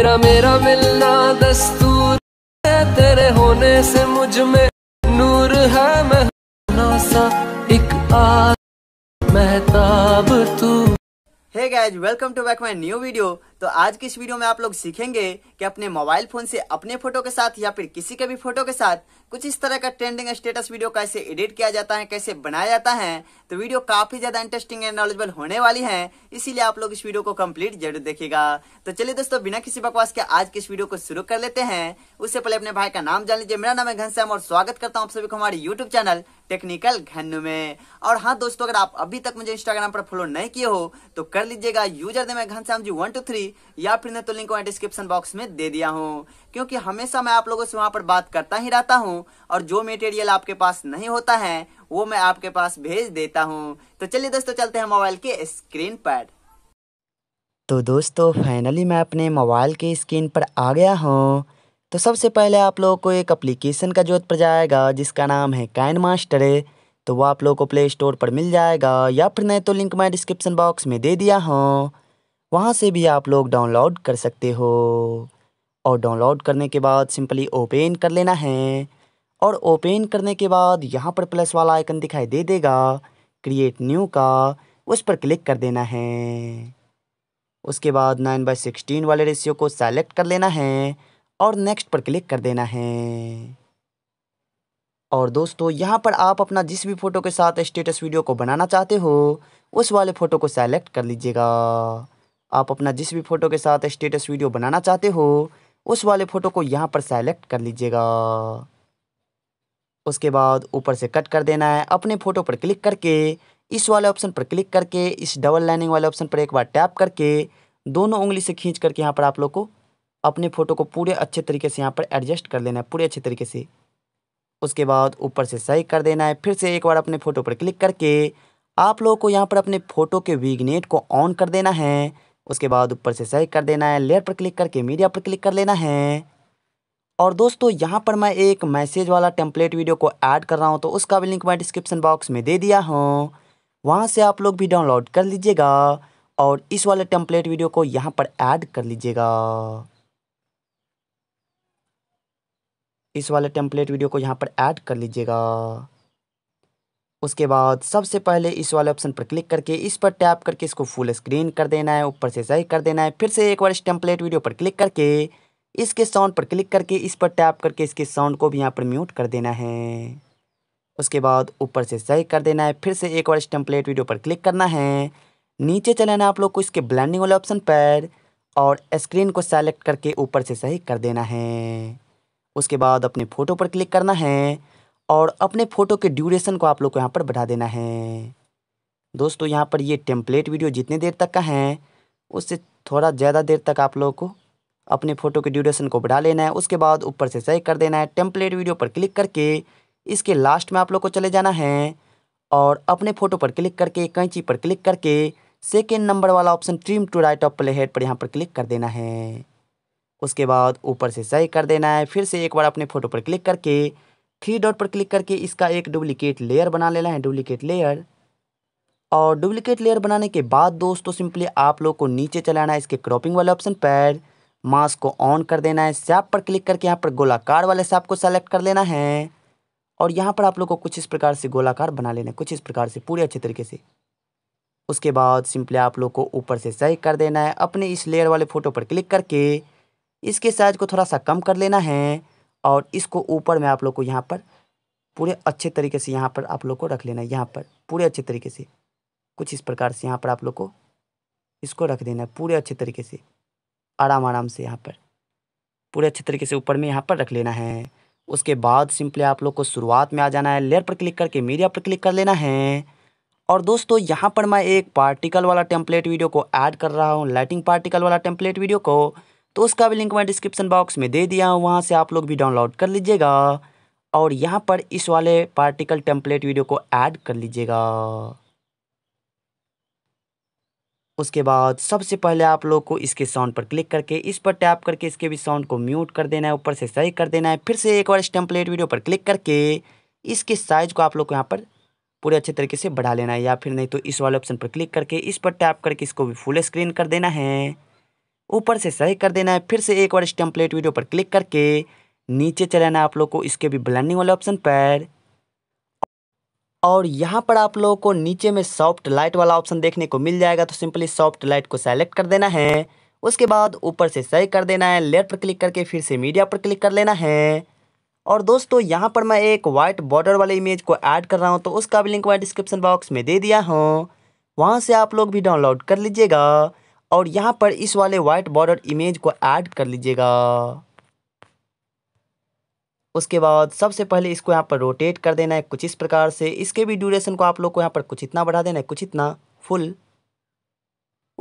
तेरा मेरा मिलना दस्तूर है तेरे होने से मुझ में नूर है मैं सा एक आ महताब तू hey guys welcome to back my new video तो आज की इस वीडियो में आप लोग सीखेंगे कि अपने मोबाइल फोन से अपने फोटो के साथ या फिर किसी के भी फोटो के साथ कुछ इस तरह का ट्रेंडिंग स्टेटस वीडियो कैसे एडिट किया जाता है कैसे बनाया जाता है तो वीडियो काफी ज्यादा इंटरेस्टिंग एंड नॉलेजेबल होने वाली है इसीलिए आप लोग इस वीडियो को कम्प्लीट जरूर देखेगा तो चलिए दोस्तों बिना किसी बकवास के आज की इस वीडियो को शुरू कर लेते हैं उससे पहले अपने भाई का नाम जान लीजिए मेरा नाम है घनश्याम और स्वागत करता हूँ आप सभी को हमारे यूट्यूब चैनल टेक्निकल घन में और हाँ दोस्तों अगर आप अभी तक मुझे इंस्टाग्राम पर फॉलो नहीं किए हो तो कर लीजिएगा यूजर दे मैं Ghanshyam G one two three या फिर मैं तो लिंक मैं डिस्क्रिप्शन बॉक्स में दे दिया हूँ क्योंकि हमेशा मैं आप लोगों से वहां पर बात करता ही रहता हूँ और जो मेटेरियल आपके पास नहीं होता है वो मैं आपके पास भेज देता हूँ तो चलिए दोस्तों चलते हैं मोबाइल के स्क्रीन पर तो दोस्तों फाइनली मैं अपने मोबाइल के स्क्रीन पर आ गया हूँ तो सबसे पहले आप लोगों को एक अप्लीकेशन का जरूरत पड़ जाएगा जिसका नाम है काइन मास्टर है तो वो आप लोगों को प्ले स्टोर पर मिल जाएगा या फिर नहीं तो लिंक मैं डिस्क्रिप्सन बॉक्स में दे दिया हूँ वहाँ से भी आप लोग डाउनलोड कर सकते हो और डाउनलोड करने के बाद सिंपली ओपन कर लेना है और ओपन करने के बाद यहाँ पर प्लस वाला आइकन दिखाई दे देगा क्रिएट न्यू का उस पर क्लिक कर देना है उसके बाद नाइन बाई सिक्सटीन वाले रेशियो को सेलेक्ट कर लेना है और नेक्स्ट पर क्लिक कर देना है और दोस्तों यहाँ पर आप अपना जिस भी फ़ोटो के साथ स्टेटस वीडियो को बनाना चाहते हो उस वाले फ़ोटो को सेलेक्ट कर लीजिएगा आप अपना जिस भी फ़ोटो के साथ स्टेटस वीडियो बनाना चाहते हो उस वाले फ़ोटो को यहाँ पर सेलेक्ट कर लीजिएगा उसके बाद ऊपर से कट कर देना है अपने फ़ोटो पर क्लिक करके इस वाले ऑप्शन पर क्लिक करके इस डबल लाइनिंग वाले ऑप्शन पर एक बार टैप करके दोनों उंगली से खींच करके यहाँ पर आप लोग को अपने फ़ोटो को पूरे अच्छे तरीके से यहाँ पर एडजस्ट कर लेना है पूरे अच्छे तरीके से उसके बाद ऊपर से सही कर देना है फिर से एक बार अपने फ़ोटो पर क्लिक करके आप लोगों को यहाँ पर अपने फ़ोटो के वीगनेट को ऑन कर देना है उसके बाद ऊपर से सही कर देना है लेयर पर क्लिक करके मीडिया पर क्लिक कर लेना है और दोस्तों यहाँ पर मैं एक मैसेज वाला टेम्पलेट वीडियो को ऐड कर रहा हूँ तो उसका भी लिंक मैं डिस्क्रिप्शन बॉक्स में दे दिया हूँ वहाँ से आप लोग भी डाउनलोड कर लीजिएगा और इस वाले टेम्पलेट वीडियो को यहाँ पर ऐड कर लीजिएगा इस वाले टेम्पलेट वीडियो को यहाँ पर ऐड कर लीजिएगा उसके बाद सबसे पहले इस वाले ऑप्शन पर क्लिक करके इस पर टैप करके इसको फुल स्क्रीन कर देना है ऊपर से सही कर देना है फिर से एक बार इस टेम्पलेट वीडियो पर क्लिक करके इसके साउंड पर क्लिक करके इस पर टैप करके इसके साउंड को भी यहाँ पर म्यूट कर देना है उसके बाद ऊपर से सही कर देना है फिर से एक बार इस टेम्पलेट वीडियो पर क्लिक करना है नीचे चले आप लोग को इसके ब्लैंडिंग वाले ऑप्शन पर और स्क्रीन को सेलेक्ट करके ऊपर से सही कर देना है उसके बाद अपने फ़ोटो पर क्लिक करना है और अपने फ़ोटो के ड्यूरेशन को आप लोग को यहाँ पर बढ़ा देना है दोस्तों यहाँ पर ये टेम्पलेट वीडियो जितने देर तक का है उससे थोड़ा ज़्यादा देर तक आप लोगों को अपने फ़ोटो के ड्यूरेशन को बढ़ा लेना है उसके बाद ऊपर से सही कर देना है टेम्पलेट वीडियो पर क्लिक करके इसके लास्ट में आप लोग को चले जाना है और अपने फ़ोटो पर क्लिक करके कैंची पर क्लिक करके सेकेंड नंबर वाला option trim to right of play head पर यहाँ पर क्लिक कर देना है उसके बाद ऊपर से सही कर देना है फिर से एक बार अपने फ़ोटो पर क्लिक करके थ्री डॉट पर क्लिक करके इसका एक डुप्लीकेट लेयर बना लेना है डुप्लीकेट लेयर और डुप्लीकेट लेयर बनाने के बाद दोस्तों सिंपली आप लोग को नीचे चलाना है इसके क्रॉपिंग वाले ऑप्शन पर मास्क को ऑन कर देना है सैप पर क्लिक करके यहाँ पर गोलाकार वाले सैप को सेलेक्ट कर लेना है और यहाँ पर आप लोग को कुछ इस प्रकार से गोलाकार बना लेना है कुछ इस प्रकार से पूरे अच्छे तरीके से उसके बाद सिंपली आप लोग को ऊपर से सही कर देना है अपने इस लेयर वाले फ़ोटो पर क्लिक करके इसके साइज को थोड़ा सा कम कर लेना है और इसको ऊपर में आप लोग को यहाँ पर पूरे अच्छे तरीके से यहाँ पर आप लोग को रख लेना है यहाँ पर पूरे अच्छे तरीके से कुछ इस प्रकार से यहाँ पर आप लोग को इसको रख देना है पूरे अच्छे तरीके से आराम आराम से यहाँ पर पूरे अच्छे तरीके से ऊपर में यहाँ पर रख लेना है उसके बाद सिंपली आप लोग को शुरुआत में आ जाना है लेयर पर क्लिक करके मीडिया पर क्लिक कर लेना है और दोस्तों यहाँ पर मैं एक पार्टिकल वाला टेम्पलेट वीडियो को ऐड कर रहा हूँ लाइटिंग पार्टिकल वाला टेम्पलेट वीडियो को तो उसका भी लिंक मैं डिस्क्रिप्शन बॉक्स में दे दिया हूँ वहाँ से आप लोग भी डाउनलोड कर लीजिएगा और यहाँ पर इस वाले पार्टिकल टेम्पलेट वीडियो को ऐड कर लीजिएगा उसके बाद सबसे पहले आप लोग को इसके साउंड पर क्लिक करके इस पर टैप करके इसके भी साउंड को म्यूट कर देना है ऊपर से सही कर देना है फिर से एक बार इस टेम्पलेट वीडियो पर क्लिक करके इसके साइज़ को आप लोग को यहाँ पर पूरे अच्छे तरीके से बढ़ा लेना है या फिर नहीं तो इस वाले ऑप्शन पर क्लिक करके इस पर टैप करके इसको भी फुल स्क्रीन कर देना है ऊपर से सही कर देना है फिर से एक बार इस टेम्पलेट वीडियो पर क्लिक करके नीचे चले है आप लोग को इसके भी ब्लैंडिंग वाले ऑप्शन पर और यहाँ पर आप लोगों को नीचे में सॉफ्ट लाइट वाला ऑप्शन देखने को मिल जाएगा तो सिंपली सॉफ्ट लाइट को सेलेक्ट कर देना है उसके बाद ऊपर से सही कर देना है लेयर पर क्लिक करके फिर से मीडिया पर क्लिक कर लेना है और दोस्तों यहाँ पर मैं एक वाइट बॉर्डर वाले इमेज को ऐड कर रहा हूँ तो उसका भी लिंक मैं डिस्क्रिप्शन बॉक्स में दे दिया हूँ वहाँ से आप लोग भी डाउनलोड कर लीजिएगा और यहाँ पर इस वाले व्हाइट बॉर्डर इमेज को ऐड कर लीजिएगा उसके बाद सबसे पहले इसको यहाँ पर रोटेट कर देना है कुछ इस प्रकार से इसके भी ड्यूरेशन को आप लोग को यहाँ पर कुछ इतना बढ़ा देना है कुछ इतना फुल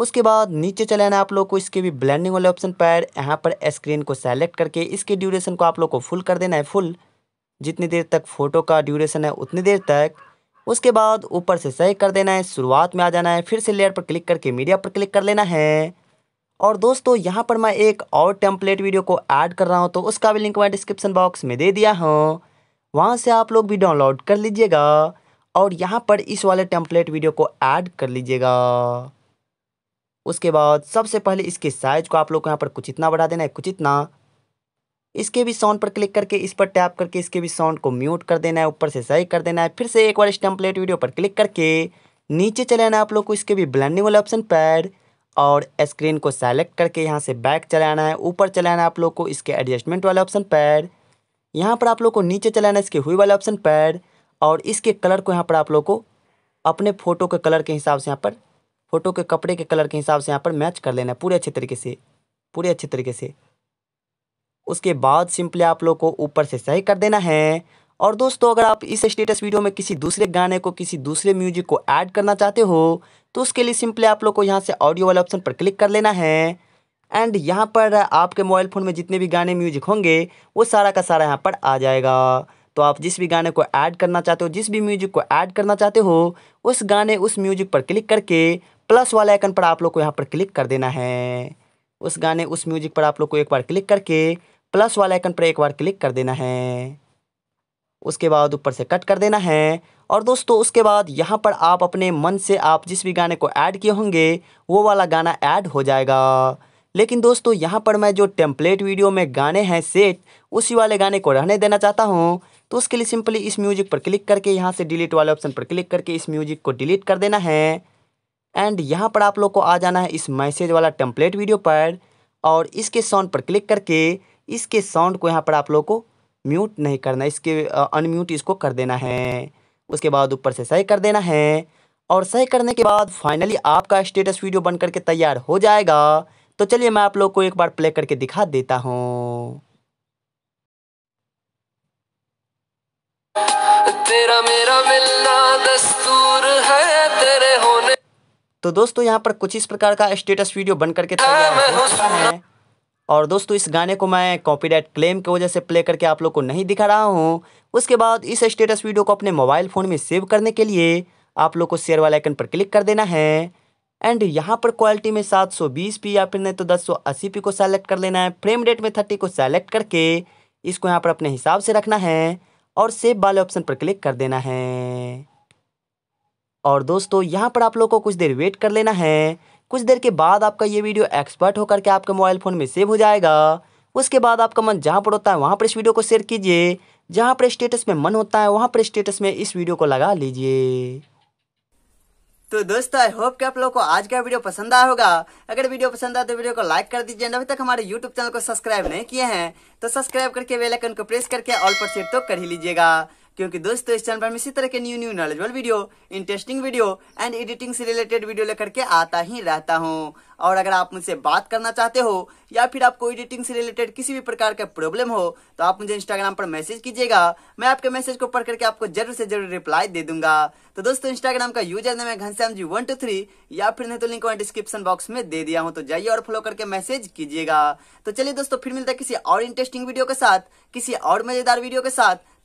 उसके बाद नीचे चले आना आप लोग को इसके भी ब्लेंडिंग वाले ऑप्शन पर यहाँ पर स्क्रीन को सेलेक्ट करके इसके ड्यूरेशन को आप लोग को फुल कर देना है फुल जितनी देर तक फ़ोटो का ड्यूरेशन है उतनी देर तक उसके बाद ऊपर से सही कर देना है शुरुआत में आ जाना है फिर से लेयर पर क्लिक करके मीडिया पर क्लिक कर लेना है और दोस्तों यहाँ पर मैं एक और टेम्पलेट वीडियो को ऐड कर रहा हूँ तो उसका भी लिंक मैं डिस्क्रिप्सन बॉक्स में दे दिया हूँ वहाँ से आप लोग भी डाउनलोड कर लीजिएगा और यहाँ पर इस वाले टेम्पलेट वीडियो को ऐड कर लीजिएगा उसके बाद सबसे पहले इसके साइज़ को आप लोग को यहाँ पर कुछ इतना बढ़ा देना है कुछ इतना इसके भी साउंड पर क्लिक करके इस पर टैप करके इसके भी साउंड को म्यूट कर देना है ऊपर से सही कर देना है फिर से एक बार स्टम्पलेट वीडियो पर क्लिक करके नीचे चले आना आप लोग को इसके भी ब्लैंडिंग वाला ऑप्शन पैड और स्क्रीन को सेलेक्ट करके यहाँ से बैक चलाना है ऊपर चलाना आप लोग को इसके एडजस्टमेंट वाला ऑप्शन पैड यहाँ पर आप लोग को नीचे चलाना इसके हुई वाला ऑप्शन पैड और इसके कलर को यहाँ पर आप लोग को अपने फ़ोटो के कलर के हिसाब से यहाँ पर फ़ोटो के कपड़े के कलर के हिसाब से यहाँ पर मैच कर लेना है पूरे अच्छे तरीके से पूरे अच्छे तरीके से उसके बाद सिंपली आप लोग को ऊपर से सही कर देना है और दोस्तों अगर आप इस स्टेटस वीडियो में किसी दूसरे गाने को किसी दूसरे म्यूजिक को ऐड करना चाहते हो तो उसके लिए सिंपली आप लोग को यहाँ से ऑडियो वाले ऑप्शन पर क्लिक कर लेना है एंड यहाँ पर आपके मोबाइल फ़ोन में जितने भी गाने म्यूजिक होंगे वो सारा का सारा यहाँ पर आ जाएगा तो आप जिस भी गाने को ऐड करना चाहते हो जिस भी म्यूजिक को ऐड करना चाहते हो उस गाने उस म्यूजिक पर क्लिक करके प्लस वाले आइकन पर आप लोग को यहाँ पर क्लिक कर देना है उस गाने उस म्यूजिक पर आप लोग को एक बार क्लिक करके प्लस वाला आइकन पर एक बार क्लिक कर देना है उसके बाद ऊपर से कट कर देना है और दोस्तों उसके बाद यहाँ पर आप अपने मन से आप जिस भी गाने को ऐड किए होंगे वो वाला गाना ऐड हो जाएगा लेकिन दोस्तों यहाँ पर मैं जो टेम्पलेट वीडियो में गाने हैं सेट उसी वाले गाने को रहने देना चाहता हूँ तो उसके लिए सिंपली इस म्यूज़िक पर क्लिक करके यहाँ से डिलीट वाले ऑप्शन पर क्लिक करके इस म्यूज़िक को डिलीट कर देना है एंड यहाँ पर आप लोग को आ जाना है इस मैसेज वाला टेम्पलेट वीडियो पर और इसके साउंड पर क्लिक करके इसके साउंड को यहाँ पर आप लोग को म्यूट नहीं करना इसके अनम्यूट इसको कर देना है उसके बाद ऊपर से सही कर देना है और सही करने के बाद फाइनली आपका स्टेटस वीडियो बन करके तैयार हो जाएगा तो चलिए मैं आप लोग को एक बार प्ले करके दिखा देता हूँ तेरा मेरा मिलना दस्तूर है तेरे होने तो दोस्तों यहाँ पर कुछ इस प्रकार का स्टेटस वीडियो बन करके तैयार है और दोस्तों इस गाने को मैं कॉपीराइट क्लेम की वजह से प्ले करके आप लोग को नहीं दिखा रहा हूँ उसके बाद इस स्टेटस वीडियो को अपने मोबाइल फ़ोन में सेव करने के लिए आप लोग को शेयर वाले आइकन पर क्लिक कर देना है एंड यहाँ पर क्वालिटी में बीस पी या फिर नहीं तो अस्सी पी को सेलेक्ट कर लेना है फ्रेम रेट में 30 को सेलेक्ट करके इसको यहाँ पर अपने हिसाब से रखना है और सेव वाले ऑप्शन पर क्लिक कर देना है और दोस्तों यहाँ पर आप लोग को कुछ देर वेट कर लेना है कुछ देर के बाद आपका ये वीडियो एक्सपर्ट होकर के आपके मोबाइल फ़ोन में सेव हो जाएगा उसके बाद आपका मन जहाँ पर होता है वहाँ पर इस वीडियो को शेयर कीजिए जहाँ पर स्टेटस में मन होता है वहाँ पर स्टेटस में इस वीडियो को लगा लीजिए तो दोस्तों आई होप कि आप लोगों को आज का वीडियो पसंद आया होगा अगर वीडियो पसंद आया तो वीडियो को लाइक कर दीजिए अभी तक हमारे YouTube चैनल को सब्सक्राइब नहीं किए हैं तो सब्सक्राइब करके बेल आइकन को प्रेस करके ऑल पर सेट तो कर ही लीजिएगा क्योंकि दोस्तों इस चैनल पर हम इसी तरह के new new knowledgeable video interesting video and editing से रिलेटेड वीडियो लेकर के आता ही रहता हूँ और अगर आप मुझसे बात करना चाहते हो या फिर आपको एडिटिंग से रिलेटेड किसी भी प्रकार का प्रॉब्लम हो तो आप मुझे इंस्टाग्राम पर मैसेज कीजिएगा मैं आपके मैसेज को पढ़ करके आपको जरूर से जरूर रिप्लाई दे दूंगा तो दोस्तों इंस्टाग्राम का यूजर नेम है Ghanshyam G one two three या फिर नहीं तो लिंक डिस्क्रिप्शन बॉक्स में दे दिया हूँ तो जाइए और फॉलो करके मैसेज कीजिएगा तो चलिए दोस्तों फिर मिलता है किसी और इंटरेस्टिंग वीडियो के साथ किसी और मजेदार वीडियो के साथ